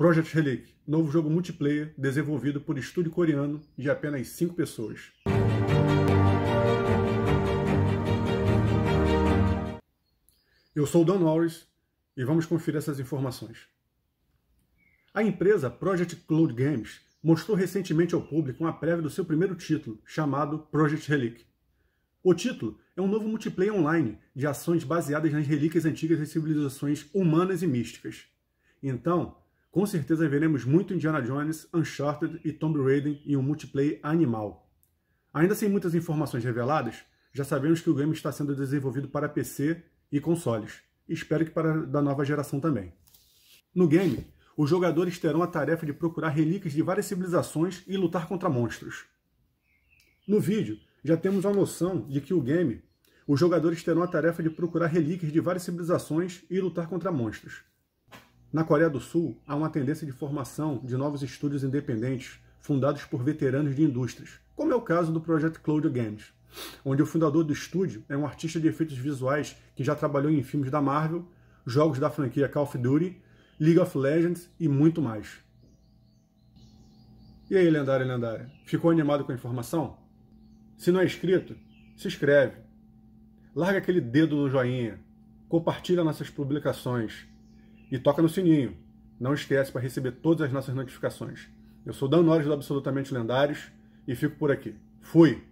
Project Relic, novo jogo multiplayer desenvolvido por estúdio coreano de apenas 5 pessoas. Eu sou o Dan Norris e vamos conferir essas informações. A empresa Project Cloud Games mostrou recentemente ao público uma prévia do seu primeiro título, chamado Project Relic. O título é um novo multiplayer online de ações baseadas nas relíquias antigas das civilizações humanas e místicas. Então, com certeza veremos muito Indiana Jones, Uncharted e Tomb Raider em um multiplayer animal. Ainda sem muitas informações reveladas, já sabemos que o game está sendo desenvolvido para PC e consoles. Espero que para da nova geração também. No game, os jogadores terão a tarefa de procurar relíquias de várias civilizações e lutar contra monstros. No vídeo, já temos a noção de que o game, os jogadores terão a tarefa de procurar relíquias de várias civilizações e lutar contra monstros. Na Coreia do Sul, há uma tendência de formação de novos estúdios independentes fundados por veteranos de indústrias, como é o caso do projeto Cloud Games, onde o fundador do estúdio é um artista de efeitos visuais que já trabalhou em filmes da Marvel, jogos da franquia Call of Duty, League of Legends e muito mais. E aí, lendário e lendária, ficou animado com a informação? Se não é inscrito, se inscreve. Larga aquele dedo no joinha. Compartilha nossas publicações e toca no sininho. Não esquece para receber todas as nossas notificações. Eu sou Dan Norris do Absolutamente Lendários e fico por aqui. Fui!